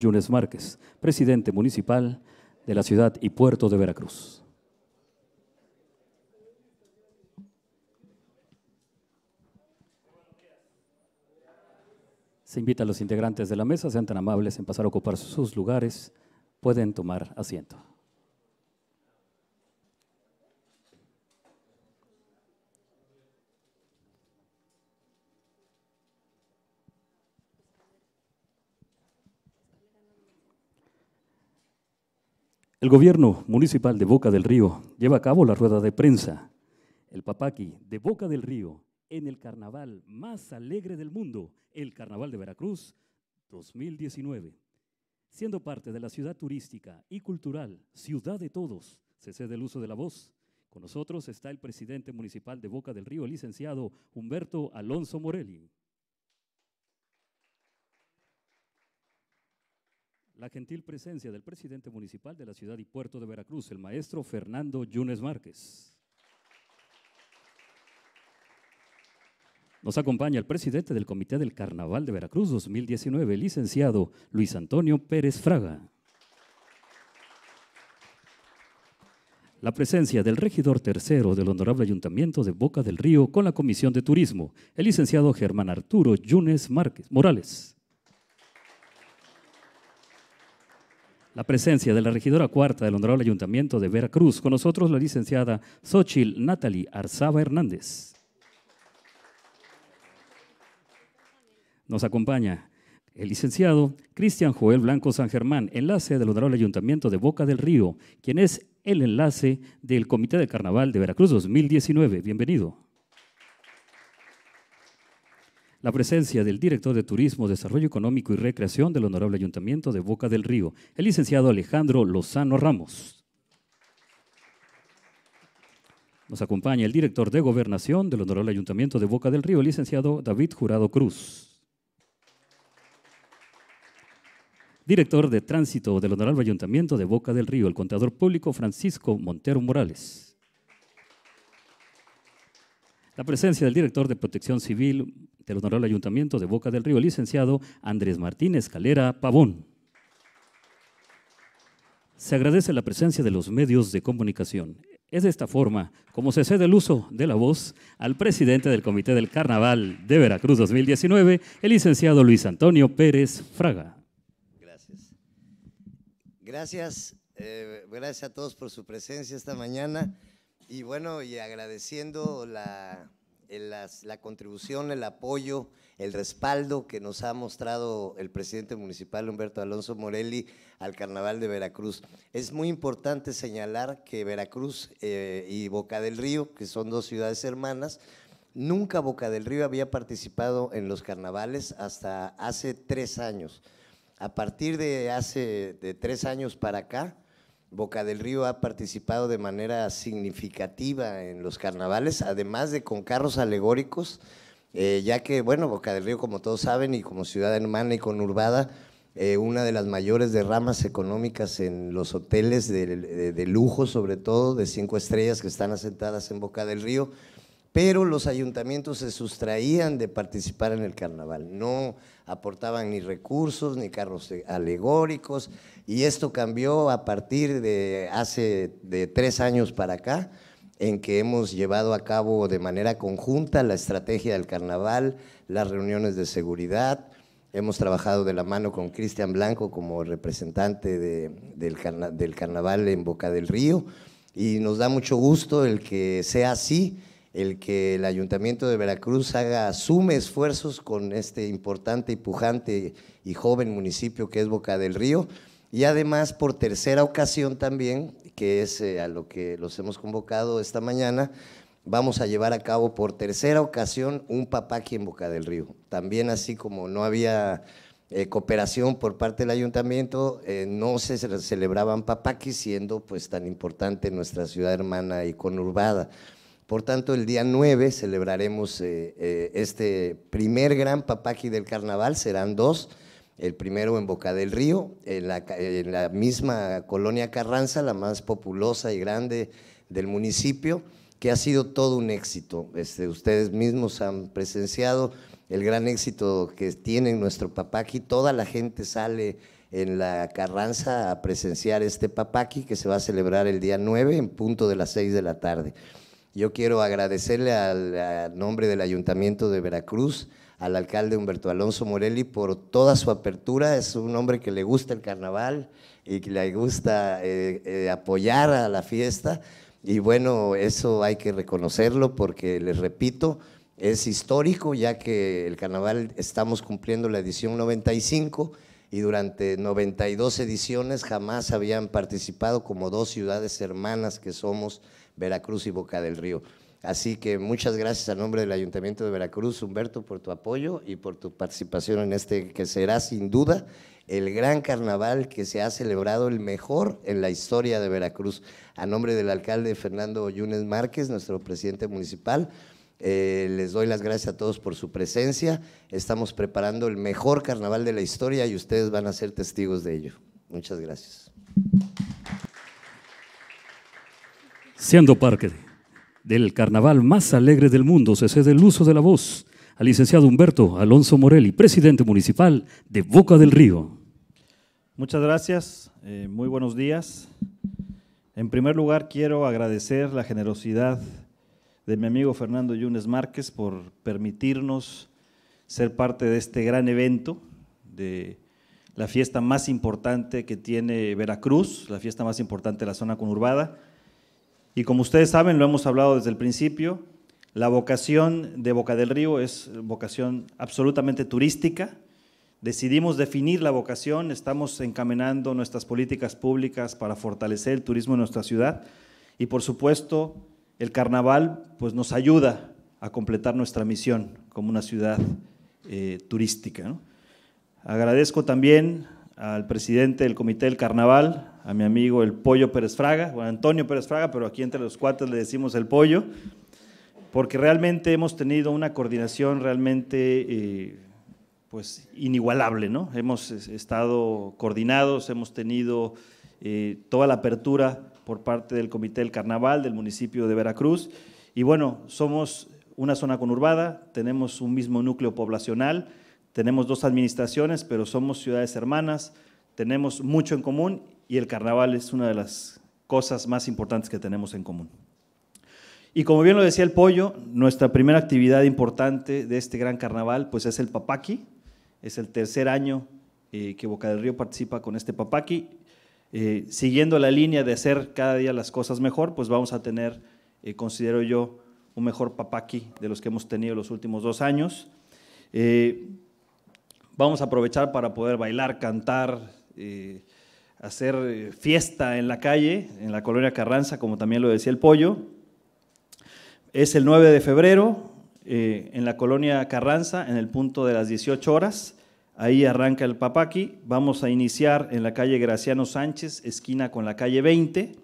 Yunes Márquez, presidente municipal de la ciudad y puerto de Veracruz. Se invita a los integrantes de la mesa, sean tan amables en pasar a ocupar sus lugares, pueden tomar asiento. El gobierno municipal de Boca del Río lleva a cabo la rueda de prensa. El Papaki de Boca del Río en el carnaval más alegre del mundo, el Carnaval de Veracruz 2019. Siendo parte de la ciudad turística y cultural, ciudad de todos, se cede el uso de la voz. Con nosotros está el presidente municipal de Boca del Río, el licenciado Humberto Alonso Morelli. la gentil presencia del presidente municipal de la ciudad y puerto de Veracruz, el maestro Fernando Yunes Márquez. Nos acompaña el presidente del Comité del Carnaval de Veracruz 2019, licenciado Luis Antonio Pérez Fraga. La presencia del regidor tercero del Honorable Ayuntamiento de Boca del Río con la Comisión de Turismo, el licenciado Germán Arturo Yunes Márquez Morales. La presencia de la regidora cuarta del Honorable Ayuntamiento de Veracruz. Con nosotros la licenciada Xochil Natalie Arzaba Hernández. Nos acompaña el licenciado Cristian Joel Blanco San Germán, enlace del Honorable Ayuntamiento de Boca del Río, quien es el enlace del Comité de Carnaval de Veracruz 2019. Bienvenido la presencia del director de Turismo, Desarrollo Económico y Recreación del Honorable Ayuntamiento de Boca del Río, el licenciado Alejandro Lozano Ramos. Nos acompaña el director de Gobernación del Honorable Ayuntamiento de Boca del Río, el licenciado David Jurado Cruz. Director de Tránsito del Honorable Ayuntamiento de Boca del Río, el contador público Francisco Montero Morales. La presencia del director de Protección Civil del Honorable Ayuntamiento de Boca del Río, el licenciado Andrés Martínez Calera Pavón. Se agradece la presencia de los medios de comunicación. Es de esta forma como se cede el uso de la voz al presidente del Comité del Carnaval de Veracruz 2019, el licenciado Luis Antonio Pérez Fraga. Gracias. Gracias, eh, gracias a todos por su presencia esta mañana y bueno, y agradeciendo la la contribución, el apoyo, el respaldo que nos ha mostrado el presidente municipal Humberto Alonso Morelli al Carnaval de Veracruz. Es muy importante señalar que Veracruz eh, y Boca del Río, que son dos ciudades hermanas, nunca Boca del Río había participado en los carnavales hasta hace tres años. A partir de hace de tres años para acá, Boca del Río ha participado de manera significativa en los carnavales, además de con carros alegóricos, eh, ya que, bueno, Boca del Río, como todos saben, y como ciudad hermana y conurbada, eh, una de las mayores derramas económicas en los hoteles de, de lujo, sobre todo de cinco estrellas que están asentadas en Boca del Río, pero los ayuntamientos se sustraían de participar en el carnaval, no aportaban ni recursos, ni carros e-, alegóricos, y esto cambió a partir de hace de tres años para acá, en que hemos llevado a cabo de manera conjunta la estrategia del carnaval, las reuniones de seguridad, hemos trabajado de la mano con Cristian Blanco como representante del carnaval en Boca del Río, y nos da mucho gusto el que sea así, el que el Ayuntamiento de Veracruz haga, asume esfuerzos con este importante y pujante y joven municipio que es Boca del Río. Y además, por tercera ocasión también, que es eh, a lo que los hemos convocado esta mañana, vamos a llevar a cabo por tercera ocasión un papaki en Boca del Río. También así como no había eh, cooperación por parte del ayuntamiento, eh, no se celebraban papaqui siendo pues tan importante nuestra ciudad hermana y conurbada. Por tanto, el día 9 celebraremos eh, eh, este primer gran papaki del carnaval, serán dos. El primero en Boca del Río, en la, misma colonia Carranza, la más populosa y grande del municipio, que ha sido todo un éxito. Este, ustedes mismos han presenciado el gran éxito que tiene nuestro papaki. Toda la gente sale en la Carranza a presenciar este papaki que se va a celebrar el día 9 en punto de las 6 de la tarde. Yo quiero agradecerle al, nombre del Ayuntamiento de Veracruz, al alcalde Humberto Alonso Morelli por toda su apertura. Es un hombre que le gusta el carnaval y que le gusta eh, eh, apoyar a la fiesta. Y bueno, eso hay que reconocerlo porque, les repito, es histórico ya que el carnaval estamos cumpliendo la edición 95 y durante 92 ediciones jamás habían participado como dos ciudades hermanas que somos Veracruz y Boca del Río. Así que muchas gracias a nombre del Ayuntamiento de Veracruz, Humberto, por tu apoyo y por tu participación en este que será sin duda el gran carnaval que se ha celebrado el mejor en la historia de Veracruz. A nombre del alcalde Fernando Yunes Márquez, nuestro presidente municipal, eh, les doy las gracias a todos por su presencia. Estamos preparando el mejor carnaval de la historia y ustedes van a ser testigos de ello. Muchas gracias. Siendo parte del carnaval más alegre del mundo, se cede el uso de la voz al licenciado Humberto Alonso Morelli, presidente municipal de Boca del Río. Muchas gracias, eh, muy buenos días. En primer lugar, quiero agradecer la generosidad de mi amigo Fernando Yunes Márquez por permitirnos ser parte de este gran evento, de la fiesta más importante que tiene Veracruz, la fiesta más importante de la zona conurbada y como ustedes saben, lo hemos hablado desde el principio, la vocación de Boca del Río es vocación absolutamente turística. Decidimos definir la vocación, estamos encaminando nuestras políticas públicas para fortalecer el turismo en nuestra ciudad y por supuesto el carnaval pues, nos ayuda a completar nuestra misión como una ciudad eh, turística. Agradezco también al presidente del Comité del Carnaval, a mi amigo el Pollo Pérez Fraga, o Antonio Pérez Fraga, pero aquí entre los cuates le decimos el Pollo, porque realmente hemos tenido una coordinación realmente eh, pues inigualable, ¿no? Hemos estado coordinados, hemos tenido eh, toda la apertura por parte del Comité del Carnaval del municipio de Veracruz y bueno, somos una zona conurbada, tenemos un mismo núcleo poblacional, tenemos dos administraciones, pero somos ciudades hermanas, tenemos mucho en común y el carnaval es una de las cosas más importantes que tenemos en común. Y como bien lo decía el pollo, nuestra primera actividad importante de este gran carnaval pues es el papaki. Es el tercer año eh, que Boca del Río participa con este papaki. Eh, siguiendo la línea de hacer cada día las cosas mejor, pues vamos a tener, eh, considero yo, un mejor papaki de los que hemos tenido los últimos dos años. vamos a aprovechar para poder bailar, cantar, hacer eh, fiesta en la calle, en la colonia Carranza, como también lo decía el pollo. Es el 9 de febrero, eh, en la colonia Carranza, en el punto de las 18 horas. Ahí arranca el papaki, Vamos a iniciar en la calle Graciano Sánchez, esquina con la calle 20.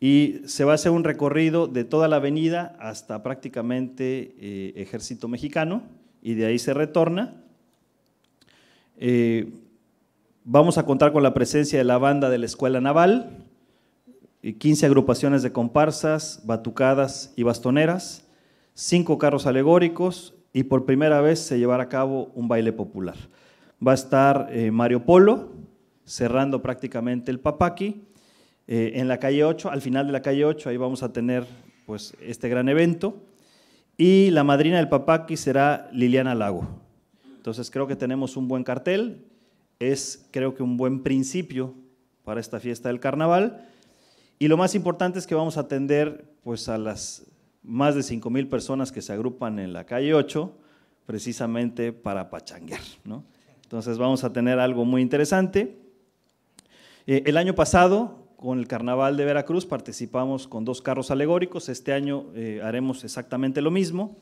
Y se va a hacer un recorrido de toda la avenida hasta prácticamente eh, Ejército Mexicano y de ahí se retorna. Vamos a contar con la presencia de la banda de la Escuela Naval, y 15 agrupaciones de comparsas, batucadas y bastoneras, cinco carros alegóricos y por primera vez se llevará a cabo un baile popular. Va a estar eh, Mario Polo cerrando prácticamente el papaki eh, en la calle 8, al final de la calle 8, ahí vamos a tener pues este gran evento y la madrina del papaki será Liliana Lago. Entonces creo que tenemos un buen cartel, es creo que un buen principio para esta fiesta del carnaval. Y lo más importante es que vamos a atender pues, a las más de 5.000 personas que se agrupan en la calle 8 precisamente para pachanguear. ¿no? Entonces vamos a tener algo muy interesante. Eh, el año pasado, con el Carnaval de Veracruz, participamos con dos carros alegóricos. Este año eh, haremos exactamente lo mismo.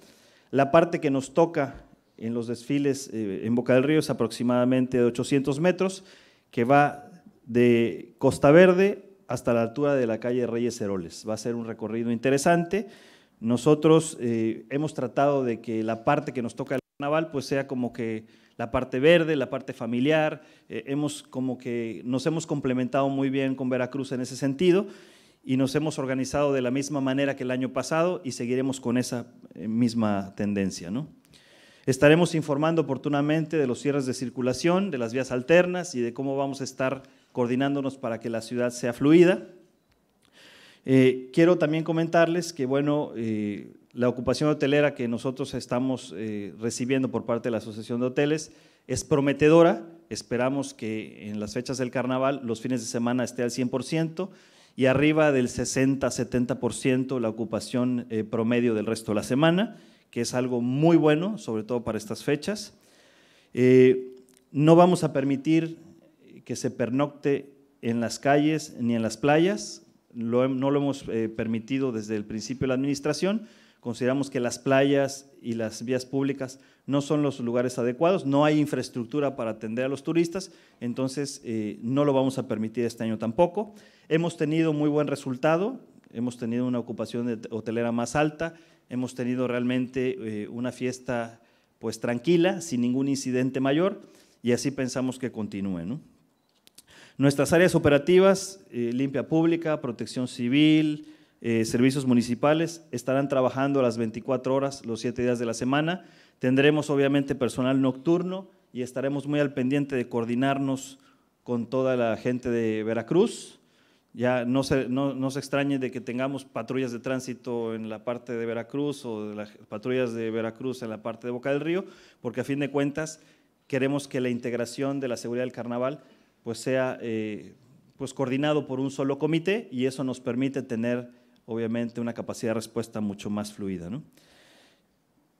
La parte que nos toca en los desfiles eh, en Boca del Río es aproximadamente de 800 metros, que va de Costa Verde hasta la altura de la calle Reyes Heroles. Va a ser un recorrido interesante. Nosotros eh, hemos tratado de que la parte que nos toca el carnaval pues sea como que la parte verde, la parte familiar. Eh, hemos como que nos hemos complementado muy bien con Veracruz en ese sentido y nos hemos organizado de la misma manera que el año pasado y seguiremos con esa misma tendencia, ¿no? Estaremos informando oportunamente de los cierres de circulación, de las vías alternas y de cómo vamos a estar coordinándonos para que la ciudad sea fluida. Eh, quiero también comentarles que, bueno, eh, la ocupación hotelera que nosotros estamos eh, recibiendo por parte de la Asociación de Hoteles es prometedora. Esperamos que en las fechas del carnaval, los fines de semana esté al 100% y arriba del 60-70% la ocupación promedio del resto de la semana que es algo muy bueno, sobre todo para estas fechas. Eh, no vamos a permitir que se pernocte en las calles ni en las playas, no lo hemos eh, permitido desde el principio de la administración. Consideramos que las playas y las vías públicas no son los lugares adecuados, no hay infraestructura para atender a los turistas, entonces eh, no lo vamos a permitir este año tampoco. Hemos tenido muy buen resultado, hemos tenido una ocupación hotelera más alta, Hemos tenido realmente eh, una fiesta pues tranquila, sin ningún incidente mayor, y así pensamos que continúe. Nuestras áreas operativas, eh, limpia pública, protección civil, eh, servicios municipales, estarán trabajando las 24 horas, los 7 días de la semana. Tendremos obviamente personal nocturno y estaremos muy al pendiente de coordinarnos con toda la gente de Veracruz ya no se, extrañe de que tengamos patrullas de tránsito en la parte de Veracruz o las patrullas de Veracruz en la parte de Boca del Río, porque a fin de cuentas queremos que la integración de la seguridad del carnaval pues sea eh, pues coordinado por un solo comité y eso nos permite tener obviamente una capacidad de respuesta mucho más fluida.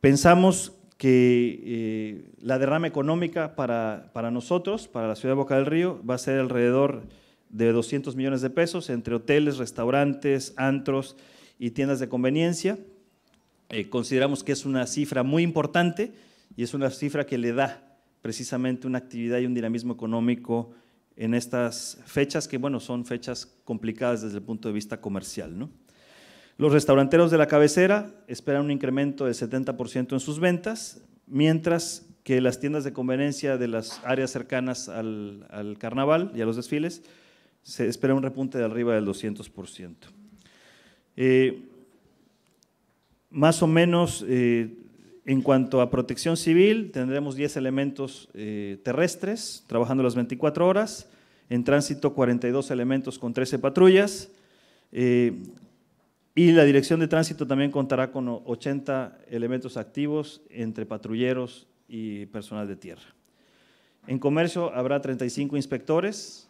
Pensamos que eh, la derrama económica para, para nosotros, para la ciudad de Boca del Río, va a ser alrededor de 200 millones de pesos entre hoteles, restaurantes, antros y tiendas de conveniencia. Eh, consideramos que es una cifra muy importante y es una cifra que le da precisamente una actividad y un dinamismo económico en estas fechas que, bueno, son fechas complicadas desde el punto de vista comercial. Los restauranteros de la cabecera esperan un incremento del 70% en sus ventas, mientras que las tiendas de conveniencia de las áreas cercanas al, al carnaval y a los desfiles se espera un repunte de arriba del 200%. Eh, más o menos, eh, en cuanto a protección civil, tendremos 10 elementos eh, terrestres trabajando las 24 horas, en tránsito 42 elementos con 13 patrullas, y la dirección de tránsito también contará con 80 elementos activos entre patrulleros y personal de tierra. En comercio habrá 35 inspectores,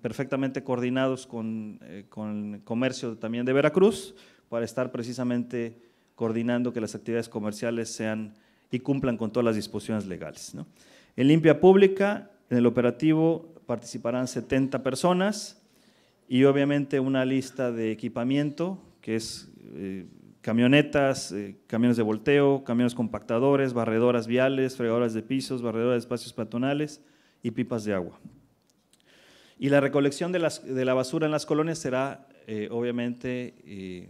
perfectamente coordinados eh, con, el comercio también de Veracruz para estar precisamente coordinando que las actividades comerciales sean y cumplan con todas las disposiciones legales. En limpia pública, en el operativo participarán 70 personas y obviamente una lista de equipamiento que es eh, camionetas, eh, camiones de volteo, camiones compactadores, barredoras viales, fregadoras de pisos, barredoras de espacios peatonales y pipas de agua. Y la recolección de, la basura en las colonias será, eh, obviamente, eh,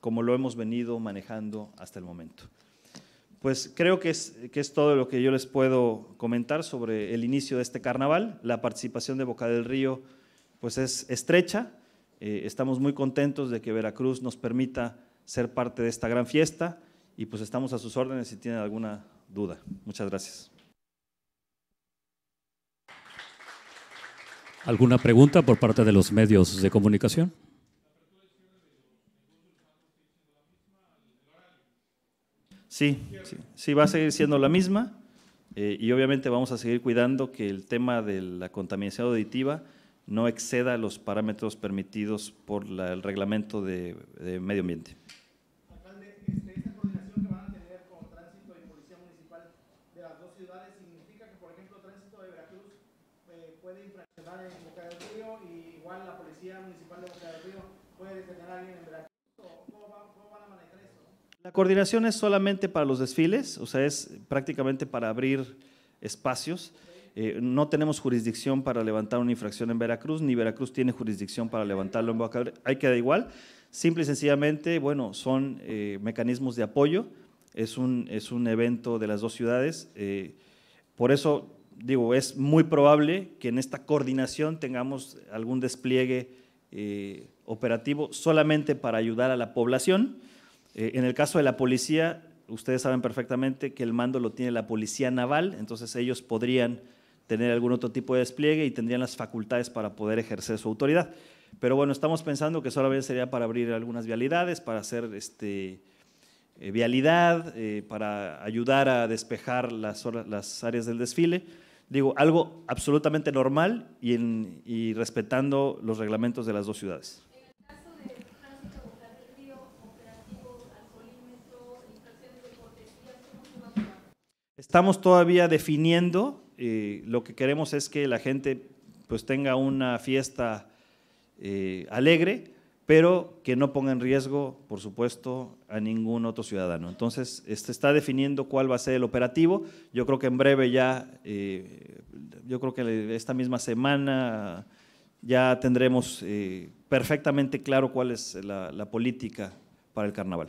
como lo hemos venido manejando hasta el momento. Pues creo que es, todo lo que yo les puedo comentar sobre el inicio de este carnaval. La participación de Boca del Río pues es estrecha. Eh, estamos muy contentos de que Veracruz nos permita ser parte de esta gran fiesta y pues estamos a sus órdenes si tienen alguna duda. Muchas gracias. ¿Alguna pregunta por parte de los medios de comunicación? Sí, sí, va a seguir siendo la misma eh, y obviamente vamos a seguir cuidando que el tema de la contaminación auditiva no exceda los parámetros permitidos por el reglamento de, de medio ambiente. Este, La coordinación es solamente para los desfiles, o sea, es prácticamente para abrir espacios. Eh, no tenemos jurisdicción para levantar una infracción en Veracruz, ni Veracruz tiene jurisdicción para levantarlo en Boca. Ahí queda igual. Simple y sencillamente, bueno, son eh, mecanismos de apoyo. Es un, es un evento de las dos ciudades. Eh, por eso, digo, es muy probable que en esta coordinación tengamos algún despliegue eh, operativo solamente para ayudar a la población. Eh, en el caso de la policía, ustedes saben perfectamente que el mando lo tiene la policía naval, entonces ellos podrían tener algún otro tipo de despliegue y tendrían las facultades para poder ejercer su autoridad. Pero bueno, estamos pensando que solamente sería para abrir algunas vialidades, para hacer este, eh, vialidad, para ayudar a despejar las áreas del desfile digo, algo absolutamente normal y, en, respetando los reglamentos de las dos ciudades. Estamos todavía definiendo, eh, lo que queremos es que la gente pues tenga una fiesta eh, alegre, pero que no ponga en riesgo, por supuesto, a ningún otro ciudadano. Entonces, se este está definiendo cuál va a ser el operativo. Yo creo que en breve ya, eh, yo creo que esta misma semana ya tendremos eh, perfectamente claro cuál es la política para el carnaval.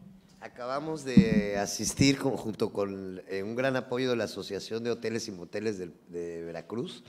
Acabamos de asistir junto con eh, un gran apoyo de la Asociación de Hoteles y Moteles de, Veracruz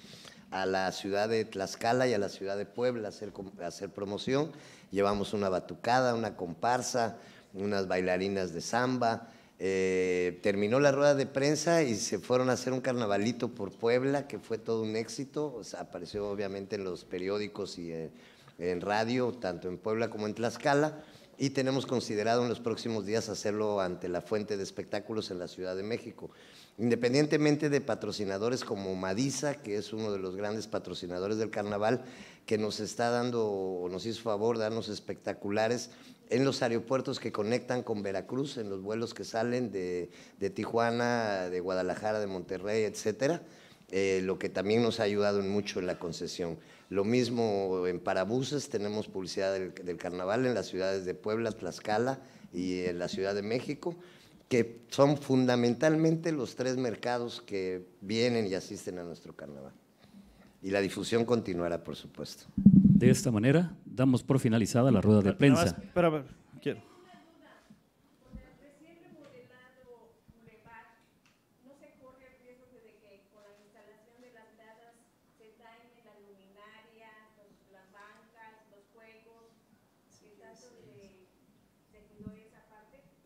a la ciudad de Tlaxcala y a la ciudad de Puebla a hacer, promoción. Llevamos una batucada, una comparsa, unas bailarinas de samba. Eh, terminó la rueda de prensa y se fueron a hacer un carnavalito por Puebla, que fue todo un éxito. apareció obviamente en los periódicos y eh, en radio, tanto en Puebla como en Tlaxcala y tenemos considerado en los próximos días hacerlo ante la Fuente de Espectáculos en la Ciudad de México. Independientemente de patrocinadores como Madisa, que es uno de los grandes patrocinadores del carnaval, que nos está dando o nos hizo favor darnos espectaculares en los aeropuertos que conectan con Veracruz, en los vuelos que salen de, de Tijuana, de Guadalajara, de Monterrey, etcétera eh, lo que también nos ha ayudado mucho en la concesión. Lo mismo en Parabuses, tenemos publicidad del, carnaval en las ciudades de Puebla, Tlaxcala y en la Ciudad de México que son fundamentalmente los tres mercados que vienen y asisten a nuestro carnaval. Y la difusión continuará, por supuesto. De esta manera, damos por finalizada la rueda de prensa. Pero, quiero.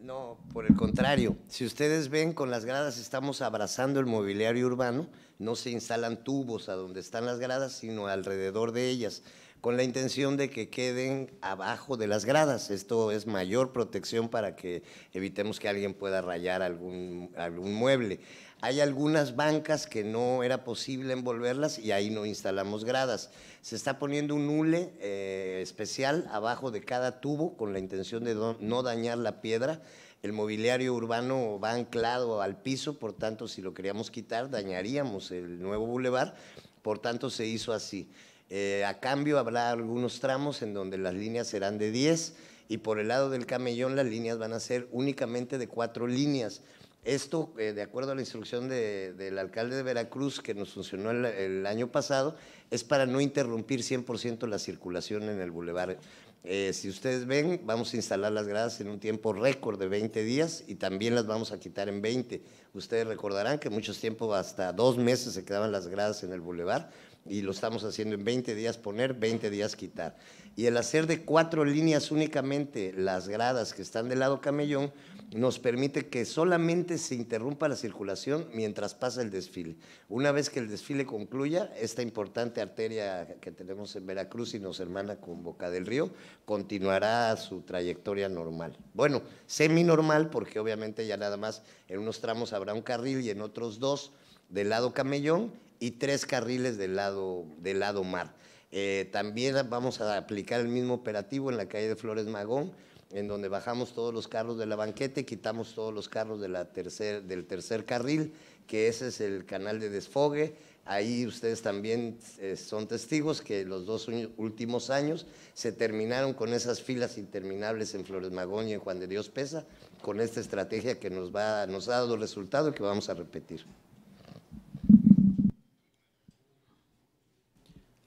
No, por el contrario. Si ustedes ven, con las gradas estamos abrazando el mobiliario urbano. No se instalan tubos a donde están las gradas, sino alrededor de ellas con la intención de que queden abajo de las gradas. Esto es mayor protección para que evitemos que alguien pueda rayar algún, mueble. Hay algunas bancas que no era posible envolverlas y ahí no instalamos gradas. Se está poniendo un hule eh, especial abajo de cada tubo con la intención de no dañar la piedra. El mobiliario urbano va anclado al piso, por tanto, si lo queríamos quitar, dañaríamos el nuevo bulevar. Por tanto, se hizo así. Eh, a cambio habrá algunos tramos en donde las líneas serán de 10 y por el lado del camellón las líneas van a ser únicamente de cuatro líneas. Esto, eh, de acuerdo a la instrucción del alcalde de Veracruz que nos funcionó el, año pasado, es para no interrumpir 100% la circulación en el bulevar. Eh, si ustedes ven, vamos a instalar las gradas en un tiempo récord de 20 días y también las vamos a quitar en 20. Ustedes recordarán que muchos tiempos, hasta dos meses, se quedaban las gradas en el bulevar y lo estamos haciendo en 20 días poner, 20 días quitar. Y el hacer de cuatro líneas únicamente las gradas que están del lado camellón nos permite que solamente se interrumpa la circulación mientras pasa el desfile. Una vez que el desfile concluya, esta importante arteria que tenemos en Veracruz y nos hermana con Boca del Río, continuará su trayectoria normal. Bueno, semi-normal porque obviamente ya nada más en unos tramos habrá un carril y en otros dos del lado camellón y tres carriles del lado, del lado mar. Eh, también vamos a aplicar el mismo operativo en la calle de Flores Magón, en donde bajamos todos los carros de la banqueta y quitamos todos los carros de tercer, del tercer carril, que ese es el canal de desfogue. Ahí ustedes también eh, son testigos que los dos últimos años se terminaron con esas filas interminables en Flores Magón y en Juan de Dios Pesa, con esta estrategia que nos, va, nos ha dado resultado y que vamos a repetir.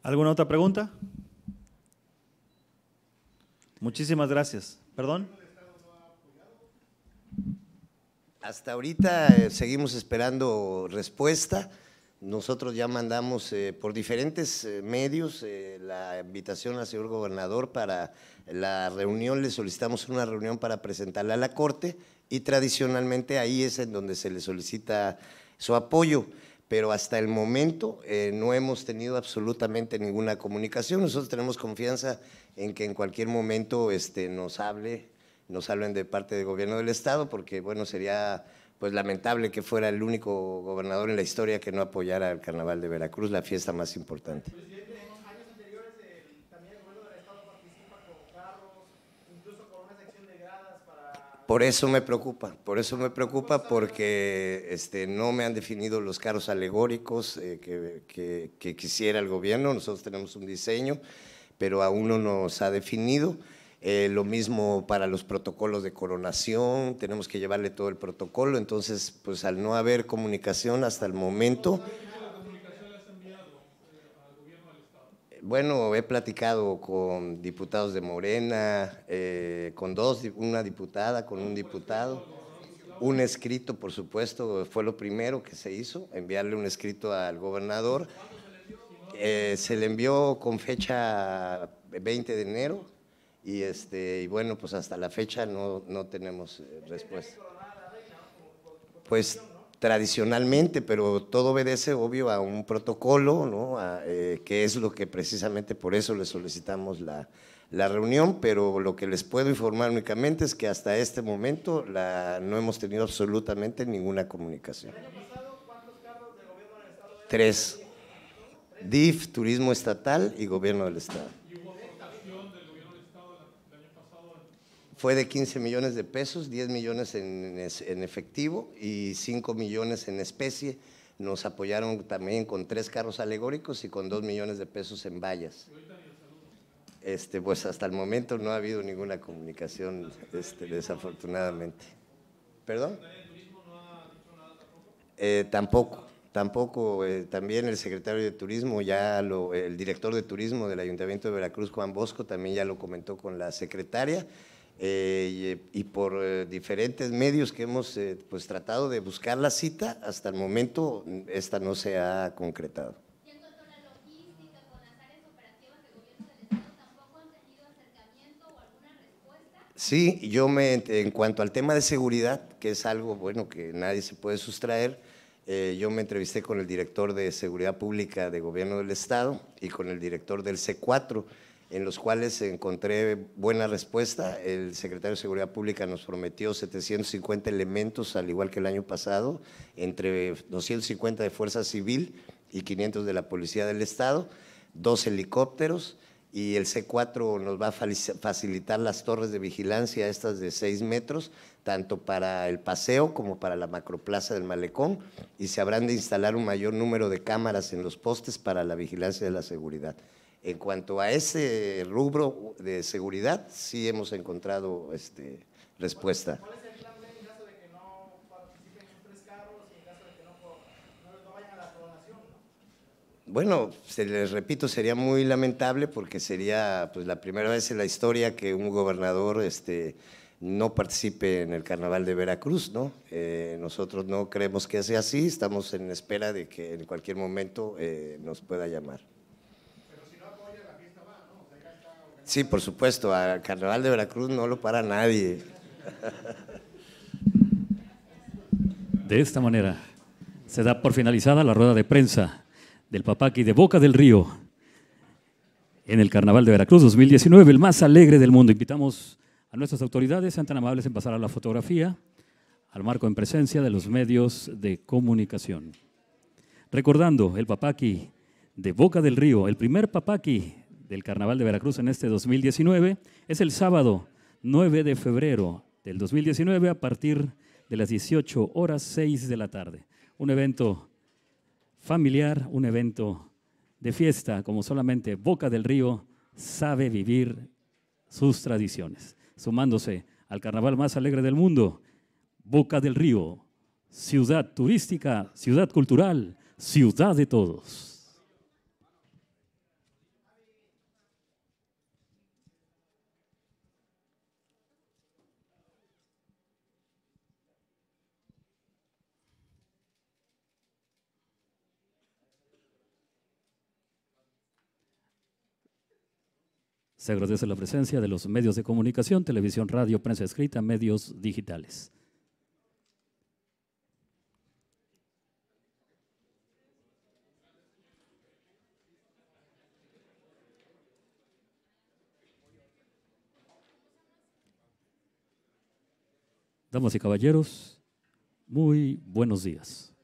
¿Alguna otra pregunta? Muchísimas gracias. ¿Perdón? Hasta ahorita eh, seguimos esperando respuesta. Nosotros ya mandamos eh, por diferentes eh, medios la invitación al señor gobernador para la reunión. Le solicitamos una reunión para presentarla a la Corte y tradicionalmente ahí es en donde se le solicita su apoyo pero hasta el momento eh, no hemos tenido absolutamente ninguna comunicación. Nosotros tenemos confianza en que en cualquier momento este, nos hable, nos hablen de parte del gobierno del Estado, porque bueno, sería pues lamentable que fuera el único gobernador en la historia que no apoyara el carnaval de Veracruz, la fiesta más importante. Por eso me preocupa, por eso me preocupa porque este, no me han definido los caros alegóricos eh, que, quisiera el gobierno. Nosotros tenemos un diseño, pero aún no nos ha definido. Eh, lo mismo para los protocolos de coronación, tenemos que llevarle todo el protocolo. Entonces, pues al no haber comunicación hasta el momento, bueno, he platicado con diputados de Morena, eh, con dos, una diputada, con un diputado. Un escrito, por supuesto, fue lo primero que se hizo, enviarle un escrito al gobernador. Eh, se le envió con fecha 20 de enero y, este, y bueno, pues hasta la fecha no, no tenemos eh, respuesta. Pues tradicionalmente, pero todo obedece, obvio, a un protocolo, ¿no? Eh, que es lo que precisamente por eso le solicitamos la, la, reunión, pero lo que les puedo informar únicamente es que hasta este momento la, no hemos tenido absolutamente ninguna comunicación. Tres. DIF, Turismo Estatal y Gobierno del Estado. fue de 15 millones de pesos, 10 millones en, efectivo y 5 millones en especie. Nos apoyaron también con tres carros alegóricos y con 2 millones de pesos en vallas. Este, pues hasta el momento no ha habido ninguna comunicación, este, desafortunadamente. ¿Perdón? Eh, tampoco, tampoco. Eh, también el secretario de Turismo, ya lo, el director de Turismo del Ayuntamiento de Veracruz, Juan Bosco, también ya lo comentó con la secretaria. Eh, y, por eh, diferentes medios que hemos eh, pues tratado de buscar la cita, hasta el momento esta no se ha concretado. ¿Y en cuanto la logística con las áreas operativas gobierno del Estado, tampoco han tenido acercamiento o alguna respuesta? Sí, yo me, en cuanto al tema de seguridad, que es algo bueno que nadie se puede sustraer, yo me entrevisté con el director de Seguridad Pública de Gobierno del Estado y con el director del C4, en los cuales encontré buena respuesta. El secretario de Seguridad Pública nos prometió 750 elementos, al igual que el año pasado, entre 250 de Fuerza Civil y 500 de la Policía del Estado, dos helicópteros y el C4 nos va a facilitar las torres de vigilancia, estas de seis metros, tanto para el paseo como para la macroplaza del malecón, y se habrán de instalar un mayor número de cámaras en los postes para la vigilancia de la seguridad. En cuanto a ese rubro de seguridad, sí hemos encontrado este, respuesta. Bueno, se les repito, sería muy lamentable porque sería pues, la primera vez en la historia que un gobernador este, no participe en el carnaval de Veracruz, ¿no? Eh, nosotros no creemos que sea así, estamos en espera de que en cualquier momento eh, nos pueda llamar. Sí, por supuesto, al Carnaval de Veracruz no lo para nadie. De esta manera se da por finalizada la rueda de prensa del Papaki de Boca del Río en el Carnaval de Veracruz 2019, el más alegre del mundo. Invitamos a nuestras autoridades, sean tan amables en pasar a la fotografía, al marco en presencia de los medios de comunicación. Recordando el Papaki de Boca del Río, el primer Papaki del Carnaval de Veracruz en este 2019. Es el sábado 9 de febrero del 2019 a partir de las 18 horas 6 de la tarde. Un evento familiar, un evento de fiesta, como solamente Boca del Río sabe vivir sus tradiciones, sumándose al carnaval más alegre del mundo, Boca del Río, ciudad turística, ciudad cultural, ciudad de todos. Se agradece la presencia de los medios de comunicación, televisión, radio, prensa escrita, medios digitales. Damas y caballeros, muy buenos días.